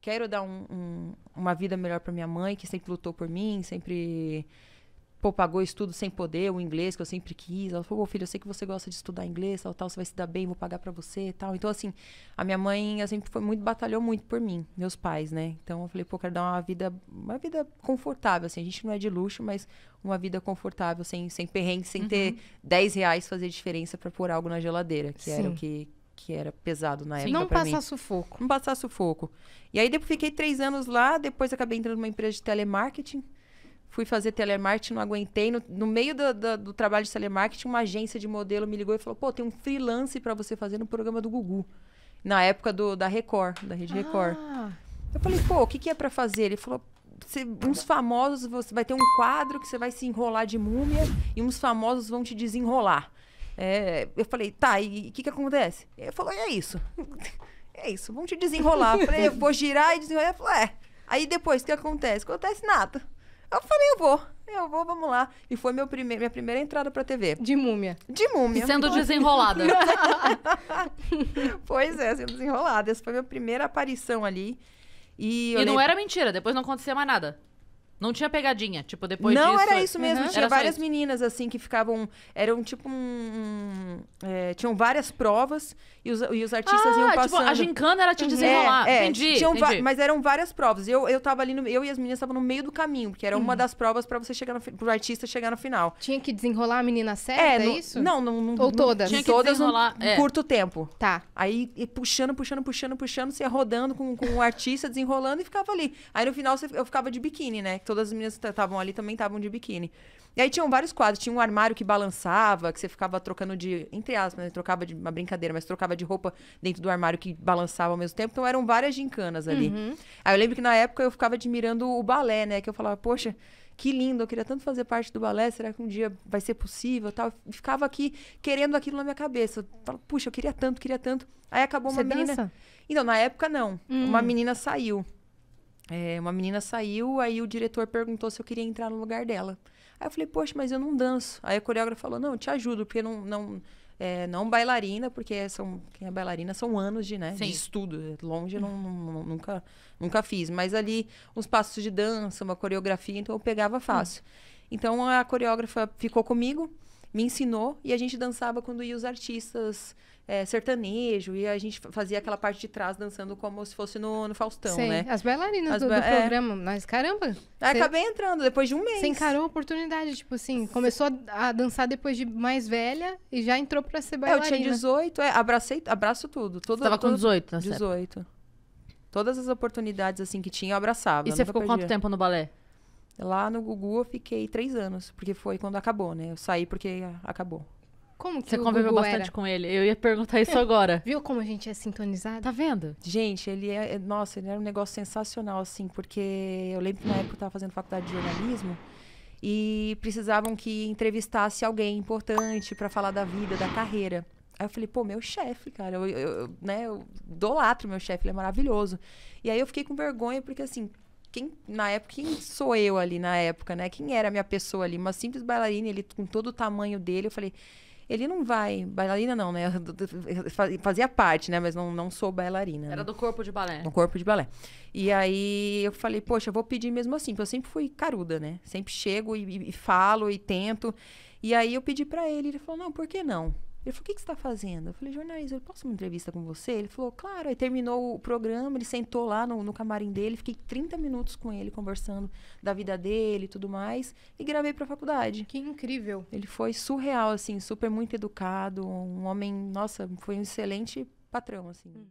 quero dar um, um, uma vida melhor para minha mãe, que sempre lutou por mim, sempre pô, pagou estudo sem poder, o inglês que eu sempre quis. Ela falou, filho, eu sei que você gosta de estudar inglês, tal, tal, você vai se dar bem, vou pagar para você, tal. Então, assim, a minha mãe, sempre foi muito, batalhou muito por mim, meus pais, né? Então, eu falei, pô, quero dar uma vida, uma vida confortável, assim. A gente não é de luxo, mas uma vida confortável, sem, sem perrengue, sem uhum. ter 10 reais fazer diferença para pôr algo na geladeira, que Sim. era o que, que era pesado na época. Não passar sufoco. Não passar sufoco. E aí depois fiquei três anos lá, depois acabei entrando numa empresa de telemarketing. Fui fazer telemarketing, não aguentei. No, no meio do, do, do, trabalho de telemarketing, uma agência de modelo me ligou e falou: pô, tem um freelance para você fazer no programa do Gugu. Na época do, da Record, da Rede ah. Record. Eu falei: pô, o que, que é para fazer? Ele falou: você, uns famosos, você vai ter um quadro que você vai se enrolar de múmia e uns famosos vão te desenrolar. É, eu falei, tá, e o que, que acontece? Ele falou, é isso. é isso, vamos te desenrolar. falei, vou girar e desenrolar. Ele falou, é. Aí depois, o que acontece? Acontece nada. Eu falei, eu vou. Eu vou, vamos lá. E foi meu primeir, minha primeira entrada pra TV. De múmia. De múmia. Sendo desenrolada. pois é, sendo desenrolada. Essa foi minha primeira aparição ali. E, e não era mentira, depois não acontecia mais nada. Não tinha pegadinha, tipo, depois não, disso... Não, era é. isso mesmo. Uhum. Tinha era várias meninas, assim, que ficavam... Eram, tipo, um... É, tinham várias provas e os, e os artistas ah, iam passando... tipo, a gincana era te uhum. desenrolar. É, é, entendi, entendi. Mas eram várias provas. Eu, eu tava ali, no, eu e as meninas estavam no meio do caminho, porque era uhum. uma hum. das provas para você chegar no... Pro artista chegar no final. Tinha que desenrolar a menina certa, é, é no, isso? Não, não, não... Ou todas? Tinha que todas desenrolar... em é. curto tempo. Tá. Aí, puxando, puxando, puxando, puxando, você ia rodando com, com o artista, desenrolando e ficava ali. Aí, no final, você, eu ficava de biquíni, né? todas as meninas que estavam ali também estavam de biquíni. E aí tinham vários quadros, tinha um armário que balançava, que você ficava trocando de, entre aspas, né? trocava de uma brincadeira, mas trocava de roupa dentro do armário que balançava ao mesmo tempo. Então eram várias gincanas ali. Uhum. Aí eu lembro que na época eu ficava admirando o balé, né? Que eu falava, poxa, que lindo, eu queria tanto fazer parte do balé, será que um dia vai ser possível tal? E ficava aqui querendo aquilo na minha cabeça. Falava, puxa, eu queria tanto, queria tanto. Aí acabou Você uma dança? Então, na época não. Hum. Uma menina saiu. É, uma menina saiu, aí o diretor perguntou se eu queria entrar no lugar dela. Aí eu falei, poxa, mas eu não danço. Aí a coreógrafa falou, não, eu te ajudo, porque não, não, é, não bailarina, porque são, quem é bailarina são anos de, né, de estudo. É, longe eu não, não, nunca, nunca fiz. Mas ali, uns passos de dança, uma coreografia, então eu pegava fácil. Hum. Então a coreógrafa ficou comigo me ensinou e a gente dançava quando ia os artistas é, sertanejo e a gente fazia aquela parte de trás dançando como se fosse no, no Faustão, Sim, né? As bailarinas As do, ba do, é. programa, é. mas caramba. Aí cê... Acabei entrando depois de um mês. Você encarou a oportunidade, tipo assim, começou a, a, dançar depois de mais velha e já entrou pra ser bailarina. É, eu tinha 18, é, abracei, abraço tudo. Todo, Você tava todo, com 18 na 18. Época. Todas as oportunidades assim que tinha, eu abraçava. E você ficou perdia. quanto tempo no balé? Lá no Gugu eu fiquei três anos, porque foi quando acabou, né? Eu saí porque acabou. Como que Você conviveu Gugu bastante era? com ele? Eu ia perguntar isso é. agora. Viu como a gente é sintonizado? Tá vendo? Gente, ele é, é. Nossa, ele era um negócio sensacional, assim, porque eu lembro que na época eu tava fazendo faculdade de jornalismo e precisavam que entrevistasse alguém importante para falar da vida, da carreira. Aí eu falei, pô, meu chefe, cara, eu, eu, eu, né, eu idolatro meu chefe, ele é maravilhoso. E aí eu fiquei com vergonha, porque assim, quem na época quem sou eu ali na época, né? Quem era a minha pessoa ali? Uma simples bailarina, ele com todo o tamanho dele, eu falei, ele não vai, bailarina não, né? Fazia parte, né? Mas não, não sou bailarina. Era né? do corpo de balé. Do corpo de balé. E aí eu falei, poxa, eu vou pedir mesmo assim, porque eu sempre fui caruda, né? Sempre chego e, e falo e tento. E aí eu pedi para ele, ele falou, não, por que não? Ele falou: o que, que você está fazendo? Eu falei: jornalista, eu posso uma entrevista com você? Ele falou: claro. Aí terminou o programa, ele sentou lá no, no camarim dele, fiquei 30 minutos com ele conversando da vida dele e tudo mais, e gravei para a faculdade. Que incrível. Ele foi surreal, assim, super muito educado, um homem, nossa, foi um excelente patrão, assim. Hum.